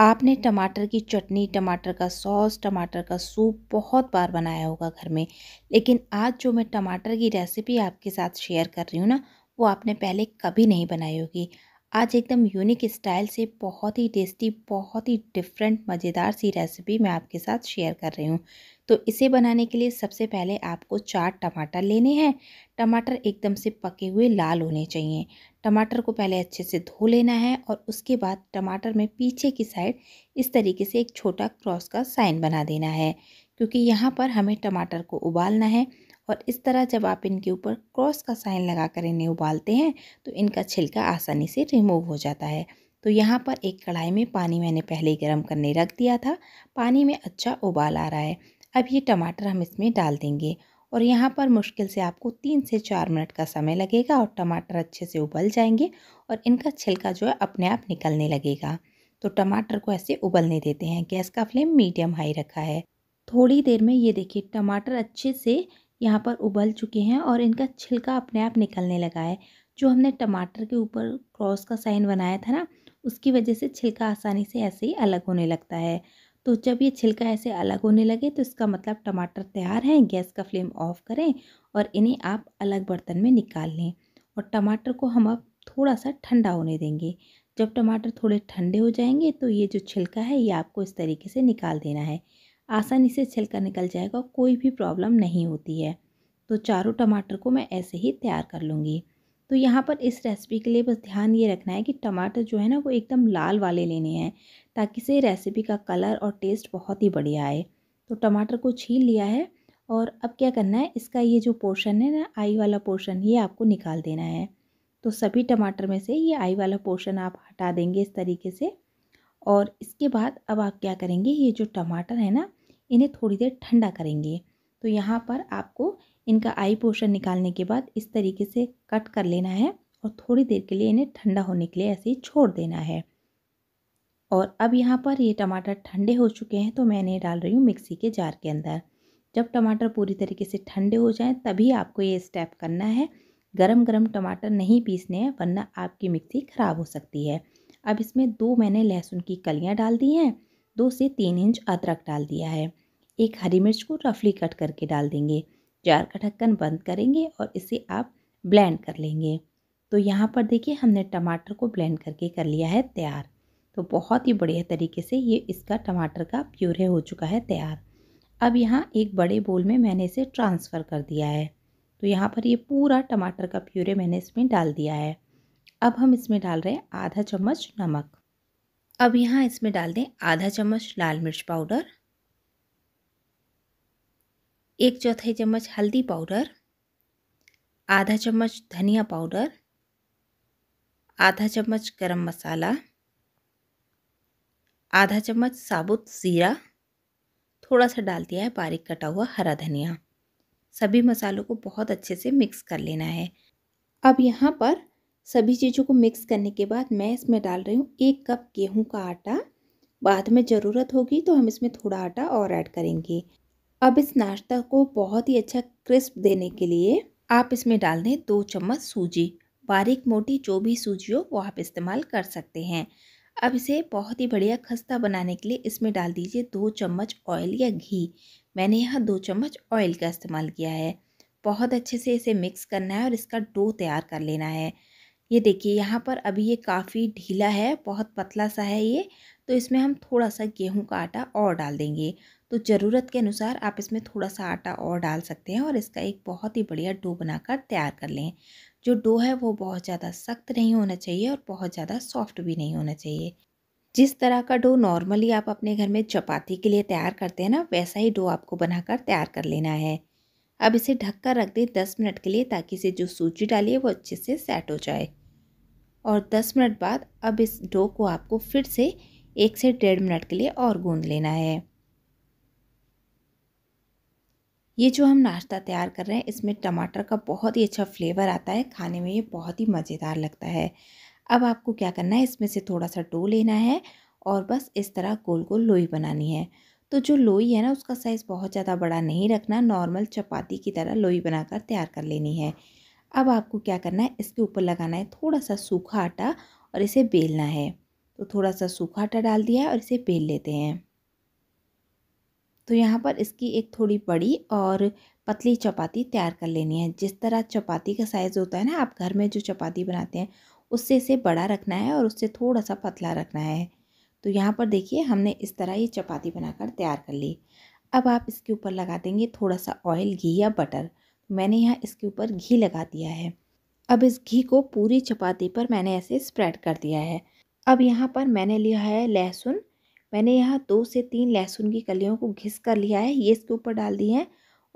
आपने टमाटर की चटनी टमाटर का सॉस टमाटर का सूप बहुत बार बनाया होगा घर में लेकिन आज जो मैं टमाटर की रेसिपी आपके साथ शेयर कर रही हूँ ना वो आपने पहले कभी नहीं बनाई होगी आज एकदम यूनिक स्टाइल से बहुत ही टेस्टी बहुत ही डिफरेंट मज़ेदार सी रेसिपी मैं आपके साथ शेयर कर रही हूँ तो इसे बनाने के लिए सबसे पहले आपको चार टमाटर लेने हैं टमाटर एकदम से पके हुए लाल होने चाहिए टमाटर को पहले अच्छे से धो लेना है और उसके बाद टमाटर में पीछे की साइड इस तरीके से एक छोटा क्रॉस का साइन बना देना है क्योंकि यहाँ पर हमें टमाटर को उबालना है और इस तरह जब आप इनके ऊपर क्रॉस का साइन लगा कर इन्हें उबालते हैं तो इनका छिलका आसानी से रिमूव हो जाता है तो यहाँ पर एक कढ़ाई में पानी मैंने पहले गर्म करने रख दिया था पानी में अच्छा उबाल आ रहा है अब ये टमाटर हम इसमें डाल देंगे और यहाँ पर मुश्किल से आपको तीन से चार मिनट का समय लगेगा और टमाटर अच्छे से उबल जाएंगे और इनका छिलका जो है अपने आप निकलने लगेगा तो टमाटर को ऐसे उबलने देते हैं गैस का फ्लेम मीडियम हाई रखा है थोड़ी देर में ये देखिए टमाटर अच्छे से यहाँ पर उबल चुके हैं और इनका छिलका अपने आप निकलने लगा है जो हमने टमाटर के ऊपर क्रॉस का साइन बनाया था ना उसकी वजह से छिलका आसानी से ऐसे ही अलग होने लगता है तो जब ये छिलका ऐसे अलग होने लगे तो इसका मतलब टमाटर तैयार हैं गैस का फ्लेम ऑफ करें और इन्हें आप अलग बर्तन में निकाल लें और टमाटर को हम अब थोड़ा सा ठंडा होने देंगे जब टमाटर थोड़े ठंडे हो जाएंगे तो ये जो छिलका है ये आपको इस तरीके से निकाल देना है आसानी से छिलका निकल जाएगा कोई भी प्रॉब्लम नहीं होती है तो चारों टमाटर को मैं ऐसे ही तैयार कर लूँगी तो यहाँ पर इस रेसिपी के लिए बस ध्यान ये रखना है कि टमाटर जो है ना वो एकदम लाल वाले लेने हैं ताकि से रेसिपी का कलर और टेस्ट बहुत ही बढ़िया आए तो टमाटर को छील लिया है और अब क्या करना है इसका ये जो पोर्शन है ना आई वाला पोर्शन ये आपको निकाल देना है तो सभी टमाटर में से ये आई वाला पोर्शन आप हटा देंगे इस तरीके से और इसके बाद अब आप क्या करेंगे ये जो टमाटर है ना इन्हें थोड़ी देर ठंडा करेंगे तो यहाँ पर आपको इनका आई पोर्शन निकालने के बाद इस तरीके से कट कर लेना है और थोड़ी देर के लिए इन्हें ठंडा होने के लिए ऐसे ही छोड़ देना है और अब यहाँ पर ये टमाटर ठंडे हो चुके हैं तो मैं इन्हें डाल रही हूँ मिक्सी के जार के अंदर जब टमाटर पूरी तरीके से ठंडे हो जाएँ तभी आपको ये स्टेप करना है गरम गरम टमाटर नहीं पीसने हैं वरना आपकी मिक्सी ख़राब हो सकती है अब इसमें दो मैंने लहसुन की कलियाँ डाल दी हैं दो से तीन इंच अदरक डाल दिया है एक हरी मिर्च को रफली कट करके डाल देंगे जार का ढक्कन बंद करेंगे और इसे आप ब्लेंड कर लेंगे तो यहाँ पर देखिए हमने टमाटर को ब्लेंड करके कर लिया है तैयार तो बहुत ही बढ़िया तरीके से ये इसका टमाटर का प्यूरे हो चुका है तैयार अब यहाँ एक बड़े बोल में मैंने इसे ट्रांसफ़र कर दिया है तो यहाँ पर ये पूरा टमाटर का प्यूरे मैंने इसमें डाल दिया है अब हम इसमें डाल रहे हैं आधा चम्मच नमक अब यहाँ इसमें डाल दें आधा चम्मच लाल मिर्च पाउडर एक चौथाई चम्मच हल्दी पाउडर आधा चम्मच धनिया पाउडर आधा चम्मच गरम मसाला आधा चम्मच साबुत ज़ीरा थोड़ा सा डाल दिया है बारीक कटा हुआ हरा धनिया सभी मसालों को बहुत अच्छे से मिक्स कर लेना है अब यहाँ पर सभी चीज़ों को मिक्स करने के बाद मैं इसमें डाल रही हूँ एक कप गेहूँ का आटा बाद में ज़रूरत होगी तो हम इसमें थोड़ा आटा और ऐड करेंगे अब इस नाश्ता को बहुत ही अच्छा क्रिस्प देने के लिए आप इसमें डाल दें दो चम्मच सूजी बारीक मोटी जो भी सूजी हो वो आप इस्तेमाल कर सकते हैं अब इसे बहुत ही बढ़िया खस्ता बनाने के लिए इसमें डाल दीजिए दो चम्मच ऑयल या घी मैंने यहाँ दो चम्मच ऑयल का इस्तेमाल किया है बहुत अच्छे से इसे मिक्स करना है और इसका डो तैयार कर लेना है ये देखिए यहाँ पर अभी ये काफ़ी ढीला है बहुत पतला सा है ये तो इसमें हम थोड़ा सा गेहूं का आटा और डाल देंगे तो ज़रूरत के अनुसार आप इसमें थोड़ा सा आटा और डाल सकते हैं और इसका एक बहुत ही बढ़िया डो बनाकर तैयार कर लें जो डो है वो बहुत ज़्यादा सख्त नहीं होना चाहिए और बहुत ज़्यादा सॉफ्ट भी नहीं होना चाहिए जिस तरह का डो नॉर्मली आप अपने घर में चपाती के लिए तैयार करते हैं ना वैसा ही डो आपको बनाकर तैयार कर लेना है अब इसे ढक कर रख दें दस मिनट के लिए ताकि इसे जो सूजी डालिए वो अच्छे से सेट हो जाए और दस मिनट बाद अब इस डो को आपको फिर से एक से डेढ़ मिनट के लिए और गूंद लेना है ये जो हम नाश्ता तैयार कर रहे हैं इसमें टमाटर का बहुत ही अच्छा फ्लेवर आता है खाने में ये बहुत ही मज़ेदार लगता है अब आपको क्या करना है इसमें से थोड़ा सा डो लेना है और बस इस तरह गोल गोल लोई बनानी है तो जो लोई है ना उसका साइज़ बहुत ज़्यादा बड़ा नहीं रखना नॉर्मल चपाती की तरह लोई बनाकर तैयार कर लेनी है अब आपको क्या करना है इसके ऊपर लगाना है थोड़ा सा सूखा आटा और इसे बेलना है तो थोड़ा सा सूखा आटा डाल दिया है और इसे बेल लेते हैं तो यहाँ पर इसकी एक थोड़ी बड़ी और पतली चपाती तैयार कर लेनी है जिस तरह चपाती का साइज़ होता है ना आप घर में जो चपाती बनाते हैं उससे इसे बड़ा रखना है और उससे थोड़ा सा पतला रखना है तो यहाँ पर देखिए हमने इस तरह ये चपाती बनाकर तैयार कर ली अब आप इसके ऊपर लगा देंगे थोड़ा सा ऑयल घी या बटर मैंने यहाँ इसके ऊपर घी लगा दिया है अब इस घी को पूरी चपाती पर मैंने ऐसे स्प्रेड कर दिया है अब यहाँ पर मैंने लिया है लहसुन मैंने यहाँ दो से तीन लहसुन की कलियों को घिस कर लिया है ये इसके ऊपर डाल दी है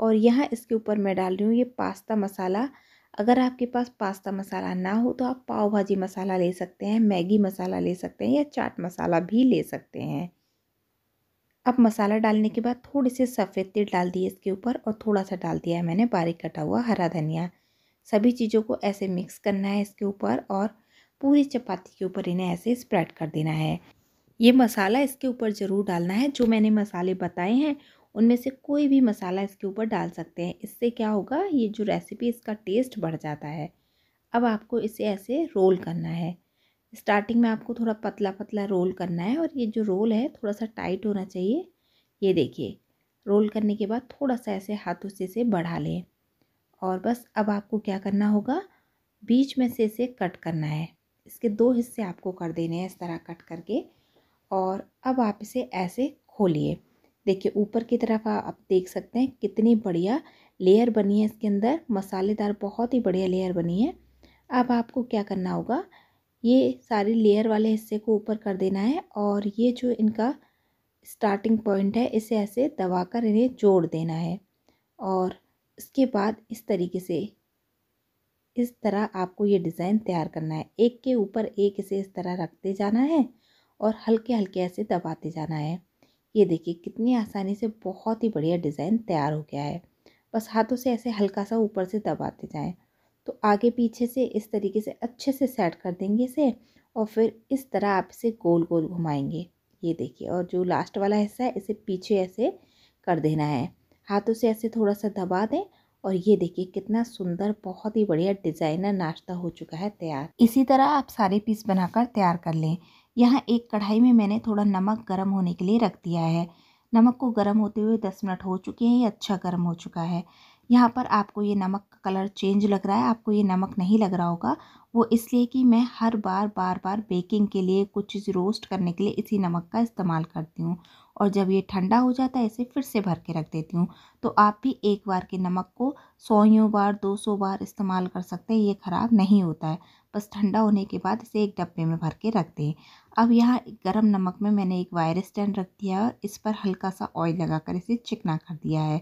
और यहाँ इसके ऊपर मैं डाल रही हूँ ये पास्ता मसाला अगर आपके पास पास्ता मसाला ना हो तो आप पाव भाजी मसाला ले सकते हैं मैगी मसाला ले सकते हैं या चाट मसाला भी ले सकते हैं अब मसाला डालने के बाद थोड़ी सी सफ़ेद तिल डाल दिए इसके ऊपर और थोड़ा सा डाल दिया है मैंने बारीक कटा हुआ हरा धनिया सभी चीज़ों को ऐसे मिक्स करना है इसके ऊपर और पूरी चपाती के ऊपर इन्हें ऐसे स्प्रेड कर देना है ये मसाला इसके ऊपर ज़रूर डालना है जो मैंने मसाले बताए हैं उनमें से कोई भी मसाला इसके ऊपर डाल सकते हैं इससे क्या होगा ये जो रेसिपी इसका टेस्ट बढ़ जाता है अब आपको इसे ऐसे रोल करना है स्टार्टिंग में आपको थोड़ा पतला पतला रोल करना है और ये जो रोल है थोड़ा सा टाइट होना चाहिए ये देखिए रोल करने के बाद थोड़ा सा ऐसे हाथों से इसे बढ़ा लें और बस अब आपको क्या करना होगा बीच में से इसे कट करना है इसके दो हिस्से आपको कर देने हैं इस तरह कट करके और अब आप इसे ऐसे खोलिए देखिए ऊपर की तरफ आप देख सकते हैं कितनी बढ़िया लेयर बनी है इसके अंदर मसालेदार बहुत ही बढ़िया लेयर बनी है अब आपको क्या करना होगा ये सारी लेयर वाले हिस्से को ऊपर कर देना है और ये जो इनका स्टार्टिंग पॉइंट है इसे ऐसे दबा कर इन्हें जोड़ देना है और इसके बाद इस तरीके से इस तरह आपको ये डिज़ाइन तैयार करना है एक के ऊपर एक इसे इस तरह रखते जाना है और हल्के हल्के ऐसे दबाते जाना है ये देखिए कितनी आसानी से बहुत ही बढ़िया डिज़ाइन तैयार हो गया है बस हाथों से ऐसे हल्का सा ऊपर से दबाते जाएं तो आगे पीछे से इस तरीके से अच्छे से सेट कर देंगे इसे और फिर इस तरह आप इसे गोल गोल घुमाएंगे ये देखिए और जो लास्ट वाला हिस्सा है इसे पीछे ऐसे कर देना है हाथों से ऐसे थोड़ा सा दबा दें और ये देखिए कितना सुंदर बहुत ही बढ़िया डिज़ाइनर नाश्ता हो चुका है तैयार इसी तरह आप सारे पीस बनाकर तैयार कर लें यहाँ एक कढ़ाई में मैंने थोड़ा नमक गर्म होने के लिए रख दिया है नमक को गर्म होते हुए दस मिनट हो चुके हैं ये अच्छा गर्म हो चुका है यहाँ पर आपको ये नमक का कलर चेंज लग रहा है आपको ये नमक नहीं लग रहा होगा वो इसलिए कि मैं हर बार बार बार बेकिंग के लिए कुछ चीज़ रोस्ट करने के लिए इसी नमक का इस्तेमाल करती हूँ और जब ये ठंडा हो जाता है इसे फिर से भर के रख देती हूँ तो आप भी एक बार के नमक को सौ बार दो सौ बार इस्तेमाल कर सकते हैं ये ख़राब नहीं होता है बस ठंडा होने के बाद इसे एक डब्बे में भर के रख दें अब यहाँ गरम नमक में मैंने एक वायर स्टैंड रख दिया है और इस पर हल्का सा ऑयल लगाकर इसे चिकना कर दिया है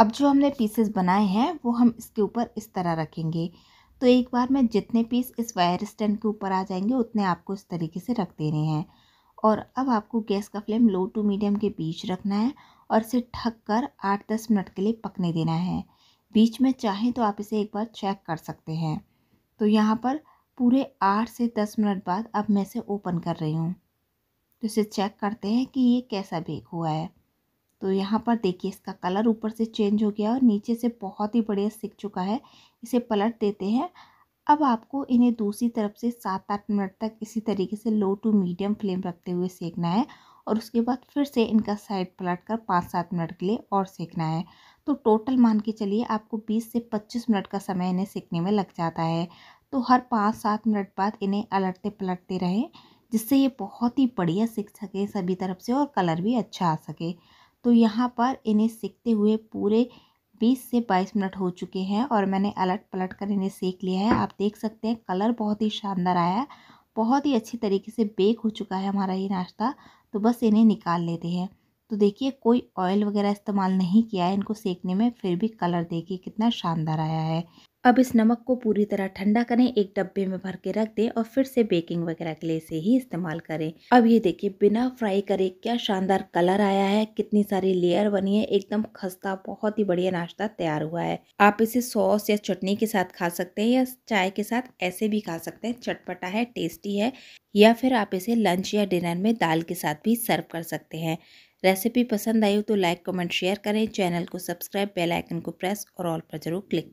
अब जो हमने पीसेस बनाए हैं वो हम इसके ऊपर इस तरह रखेंगे तो एक बार में जितने पीस इस वायर स्टैंड के ऊपर आ जाएंगे उतने आपको इस तरीके से रख देने हैं और अब आपको गैस का फ्लेम लो टू मीडियम के बीच रखना है और इसे ढक कर आठ दस मिनट के लिए पकने देना है बीच में चाहें तो आप इसे एक बार चेक कर सकते हैं तो यहाँ पर पूरे आठ से दस मिनट बाद अब मैं इसे ओपन कर रही हूँ तो इसे चेक करते हैं कि ये कैसा बेक हुआ है तो यहाँ पर देखिए इसका कलर ऊपर से चेंज हो गया और नीचे से बहुत ही बढ़िया सिक चुका है इसे पलट देते हैं अब आपको इन्हें दूसरी तरफ से सात आठ मिनट तक इसी तरीके से लो टू मीडियम फ्लेम रखते हुए सेकना है और उसके बाद फिर से इनका साइड पलट कर पाँच सात मिनट के लिए और सेकना है तो टोटल मान के चलिए आपको 20 से 25 मिनट का समय इन्हें सेकने में लग जाता है तो हर पाँच सात मिनट बाद इन्हें अलटते पलटते रहें जिससे ये बहुत ही बढ़िया सीख सके सभी तरफ से और कलर भी अच्छा आ सके तो यहाँ पर इन्हें सीखते हुए पूरे बीस से बाईस मिनट हो चुके हैं और मैंने अलट पलट कर इन्हें सेक लिया है आप देख सकते हैं कलर बहुत ही शानदार आया है बहुत ही अच्छी तरीके से बेक हो चुका है हमारा ये नाश्ता तो बस इन्हें निकाल लेते हैं तो देखिए कोई ऑयल वगैरह इस्तेमाल नहीं किया है इनको सेकने में फिर भी कलर देखिए कितना शानदार आया है अब इस नमक को पूरी तरह ठंडा करें एक डब्बे में भर के रख दें और फिर से बेकिंग वगैरह के लिए से ही इस्तेमाल करें अब ये देखिए बिना फ्राई करे क्या शानदार कलर आया है कितनी सारी लेयर बनी है एकदम खस्ता बहुत ही बढ़िया नाश्ता तैयार हुआ है आप इसे सॉस या चटनी के साथ खा सकते हैं या चाय के साथ ऐसे भी खा सकते हैं चटपटा है टेस्टी है या फिर आप इसे लंच या डिनर में दाल के साथ भी सर्व कर सकते हैं रेसिपी पसंद आई हो तो लाइक कमेंट शेयर करें चैनल को सब्सक्राइब बेल आइकन को प्रेस और ऑल पर जरूर क्लिक